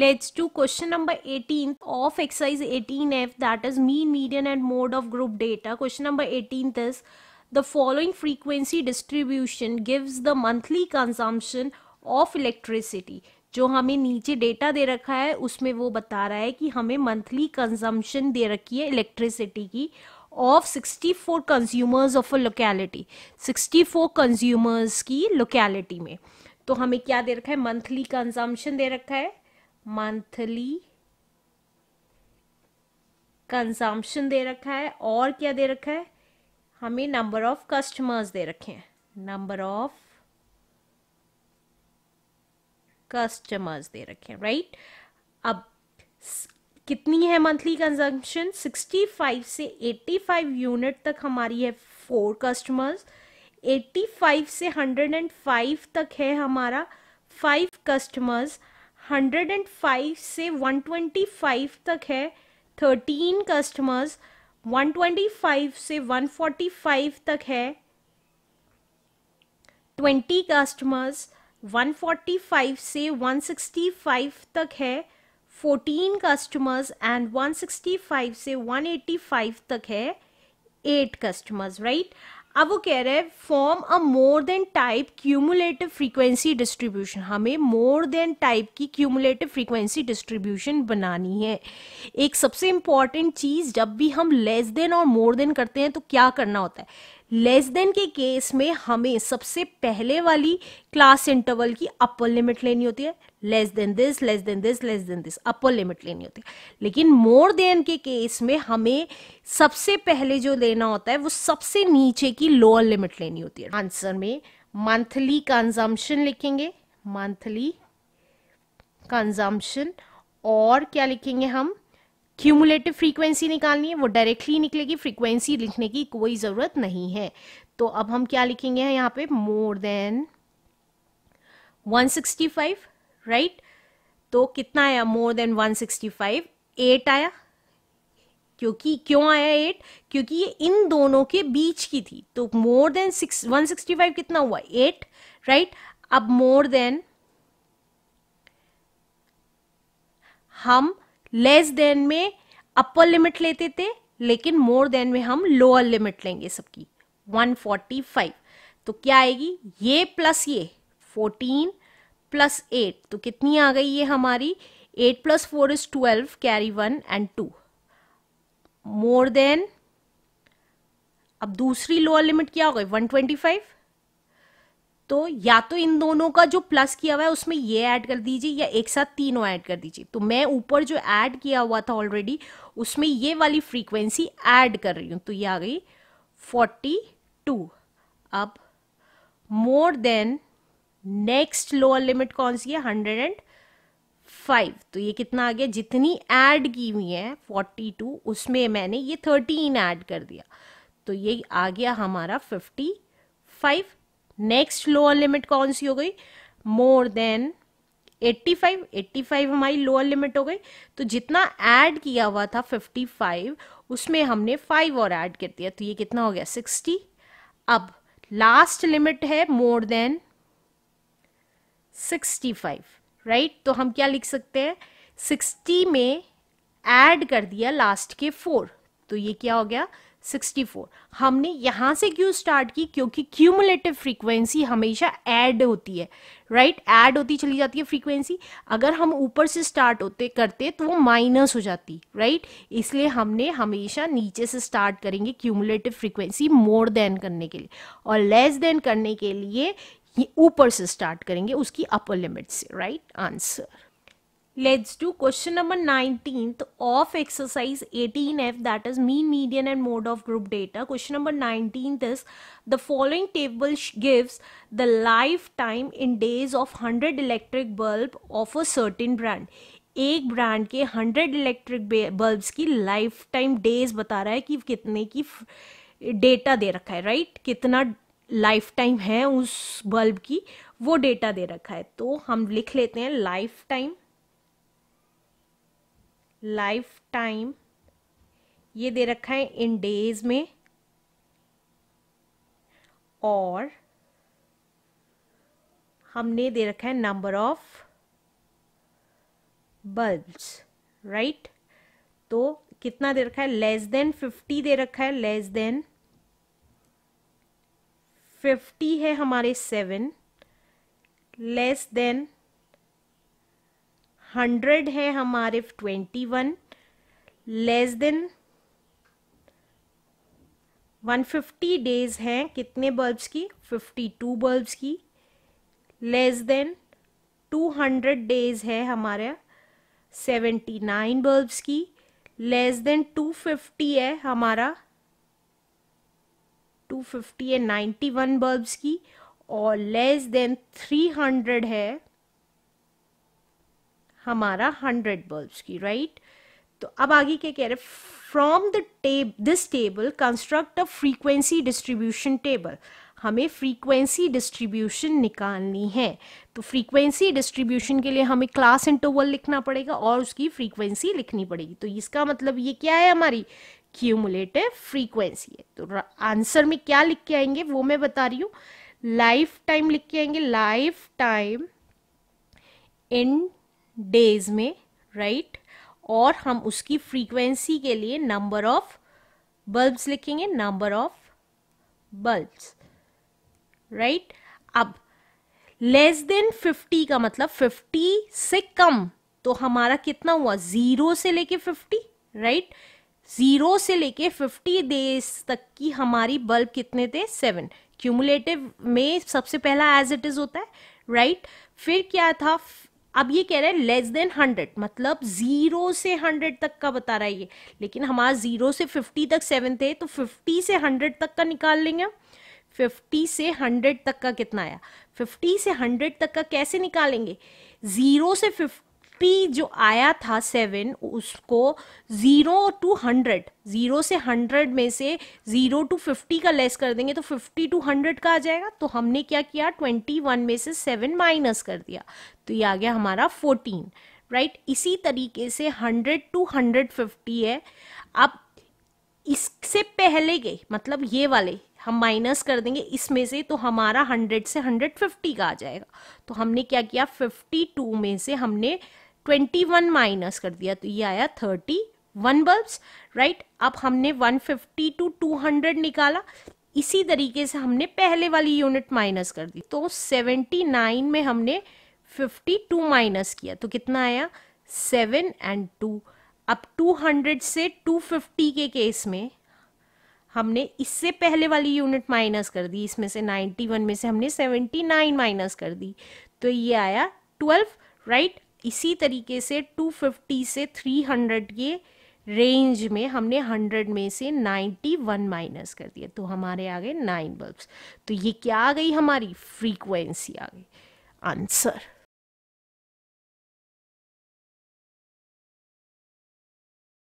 Let's to question number 18 of exercise F that is mean median and mode of group data question number 18th is the following frequency distribution gives the monthly consumption of electricity जो हमें नीचे data दे रखा है उसमें वो बता रहा है कि हमें मंथली कंजम्पशन दे रखी है इलेक्ट्रिसिटी की of 64 four consumers of a locality sixty four consumers की लोकेलिटी में तो हमें क्या दे रखा है मंथली कंजम्पशन दे रखा है मंथली कंजम्पशन दे रखा है और क्या दे रखा है हमें नंबर ऑफ कस्टमर्स दे रखे हैं नंबर ऑफ कस्टमर्स दे रखे हैं राइट अब कितनी है मंथली कंजम्पशन 65 से 85 यूनिट तक हमारी है फोर कस्टमर्स 85 से 105 तक है हमारा फाइव कस्टमर्स 105 से 125 तक है 13 कस्टमर्स 125 से 145 तक है 20 कस्टमर्स 145 से 165 तक है 14 कस्टमर्स एंड 165 से 185 तक है 8 कस्टमर्स राइट right? अब वो कह रहे हैं form a more than type cumulative frequency distribution हमें मोर देन टाइप की क्यूमुलेटिव फ्रीक्वेंसी डिस्ट्रीब्यूशन बनानी है एक सबसे इंपॉर्टेंट चीज़ जब भी हम लेस देन और मोर देन करते हैं तो क्या करना होता है लेस देन के केस में हमें सबसे पहले वाली क्लास इंटरवल की अपर लिमिट लेनी होती है less than this less than this less than this upper limit लेनी होती है लेकिन मोर देन के केस में हमें सबसे पहले जो लेना होता है वो सबसे नीचे की लोअर लिमिट लेनी होती है आंसर में मंथली कंजम्पशन लिखेंगे मंथली कंजम्पशन और क्या लिखेंगे हम क्यूमुलेटिव फ्रीक्वेंसी निकालनी है वो डायरेक्टली निकलेगी फ्रीक्वेंसी लिखने की कोई ज़रूरत नहीं है तो अब हम क्या लिखेंगे यहाँ पे मोर देन 165 राइट तो कितना आया मोर देन 165 एट आया क्योंकि क्यों आया एट क्योंकि ये इन दोनों के बीच की थी तो more than six one sixty five कितना हुआ एट राइट right? अब मोर देन हम लेस देन में अपर लिमिट लेते थे लेकिन मोर देन में हम लोअर लिमिट लेंगे सबकी 145 तो क्या आएगी ये प्लस ये 14 प्लस एट तो कितनी आ गई ये हमारी eight plus four is twelve carry one and two more than अब दूसरी लोअर लिमिट क्या हो गई 125 तो या तो इन दोनों का जो प्लस किया हुआ है उसमें ये ऐड कर दीजिए या एक साथ तीनों ऐड कर दीजिए तो मैं ऊपर जो ऐड किया हुआ था ऑलरेडी उसमें ये वाली फ्रीक्वेंसी ऐड कर रही हूँ तो ये आ गई फोर्टी टू अब more than next lower limit कौन सी है हंड्रेड एंड फाइव तो ये कितना आ गया जितनी ऐड की हुई है फोर्टी टू उसमें मैंने ये थर्टीन ऐड कर दिया तो ये आ गया हमारा fifty five next lower limit कौन सी हो गई मोर देन 85 85 हमारी लोअर लिमिट हो गई तो जितना ऐड किया हुआ था 55 उसमें हमने 5 और ऐड कर दिया तो ये कितना हो गया 60 अब लास्ट लिमिट है मोर देन 65 राइट तो हम क्या लिख सकते हैं 60 में ऐड कर दिया लास्ट के 4 तो ये क्या हो गया 64 हमने यहाँ से क्यों स्टार्ट की क्योंकि क्यूमुलेटिव फ्रीक्वेंसी हमेशा ऐड होती है राइट right? ऐड होती चली जाती है फ्रीक्वेंसी अगर हम ऊपर से स्टार्ट होते करते तो वो माइनस हो जाती राइट right? इसलिए हमने हमेशा नीचे से स्टार्ट करेंगे क्यूमुलेटिव फ्रीक्वेंसी मोर देन करने के लिए और लेस देन करने के लिए ऊपर से स्टार्ट करेंगे उसकी अपर लिमिट से right right? Answer let's do question number 19th of exercise 18f that is mean median and mode of group data question number 19th is the following table gives the lifetime in days of 100 electric bulb of a certain brand एक brand के hundred electric bulbs की life time days बता रहा है कि कितने की data दे रखा है राइट कितना लाइफ टाइम है उस बल्ब की वो डेटा दे रखा है तो हम लिख लेते हैं लाइफ टाइम लाइफ टाइम ये दे रखा है इन डेज में और हमने दे रखा है नंबर ऑफ बल्ब्स राइट तो कितना दे रखा है लेस देन फिफ्टी दे रखा है लेस देन फिफ्टी है हमारे सेवन लेस देन हंड्रेड है हमारे twenty one less than one fifty days हैं कितने बल्ब्स की फिफ्टी टू बल्ब्स की less than two hundred days है हमारा सेवेंटी नाइन बल्ब्स की लेस देन टू फिफ्टी है हमारा टू फिफ्टी है नाइन्टी वन बल्ब्स की और लेस देन थ्री हंड्रेड है हमारा हंड्रेड बल्ब्स की राइट right? तो अब आगे क्या कह रहे from the tab this table construct a frequency distribution table हमें फ्रीक्वेंसी डिस्ट्रीब्यूशन निकालनी है तो फ्रीक्वेंसी डिस्ट्रीब्यूशन के लिए हमें क्लास इंटरवल लिखना पड़ेगा और उसकी फ्रीक्वेंसी लिखनी पड़ेगी तो इसका मतलब ये क्या है हमारी क्यूमुलेटिव फ्रीक्वेंसी है तो आंसर में क्या लिख के आएंगे वो मैं बता रही हूँ लाइफ टाइम लिख के आएंगे लाइफ टाइम इन डेज में राइट right? और हम उसकी फ्रीक्वेंसी के लिए नंबर ऑफ बल्ब्स लिखेंगे नंबर ऑफ बल्ब्स राइट अब लेस देन 50 का मतलब 50 से कम तो हमारा कितना हुआ जीरो से लेके 50 राइट right? जीरो से लेके 50 डेज तक की हमारी बल्ब कितने थे सेवन क्यूमुलेटिव में सबसे पहला एज इट इज होता है राइट right? फिर क्या था अब ये कह रहा है लेस देन हंड्रेड मतलब जीरो से हंड्रेड तक का बता रहा है ये लेकिन हमारा जीरो से फिफ्टी तक सेवन थे तो फिफ्टी से हंड्रेड तक का निकाल लेंगे फिफ्टी से हंड्रेड तक का कितना आया फिफ्टी से हंड्रेड तक का कैसे निकालेंगे जीरो से फिफ्टी पी जो आया था सेवन उसको ज़ीरो टू हंड्रेड ज़ीरो से हंड्रेड में से ज़ीरो टू फिफ्टी का लेस कर देंगे तो फिफ्टी टू हंड्रेड का आ जाएगा तो हमने क्या किया ट्वेंटी वन में से सेवन माइनस कर दिया तो ये आ गया हमारा फोर्टीन राइट right? इसी तरीके से हंड्रेड टू हंड्रेड फिफ्टी है अब इससे पहले के मतलब ये वाले हम माइनस कर देंगे इसमें से तो हमारा हंड्रेड से हंड्रेड फिफ्टी का आ जाएगा तो हमने क्या किया फिफ्टी टू में से हमने ट्वेंटी वन माइनस कर दिया तो ये आया थर्टी वन बल्ब्स राइट अब हमने one fifty to two hundred निकाला इसी तरीके से हमने पहले वाली यूनिट माइनस कर दी तो सेवेंटी नाइन में हमने फिफ्टी टू माइनस किया तो कितना आया सेवन एंड टू अब टू हंड्रेड से टू फिफ्टी के केस में हमने इससे पहले वाली यूनिट माइनस कर दी इसमें से नाइन्टी वन में से हमने सेवेंटी नाइन माइनस कर दी तो ये आया ट्वेल्व राइट right? इसी तरीके से 250 से 300 के रेंज में हमने 100 में से 91 माइनस कर दिया तो हमारे आ गए नाइन बल्ब्स तो ये क्या आ गई हमारी फ्रीक्वेंसी आ गई आंसर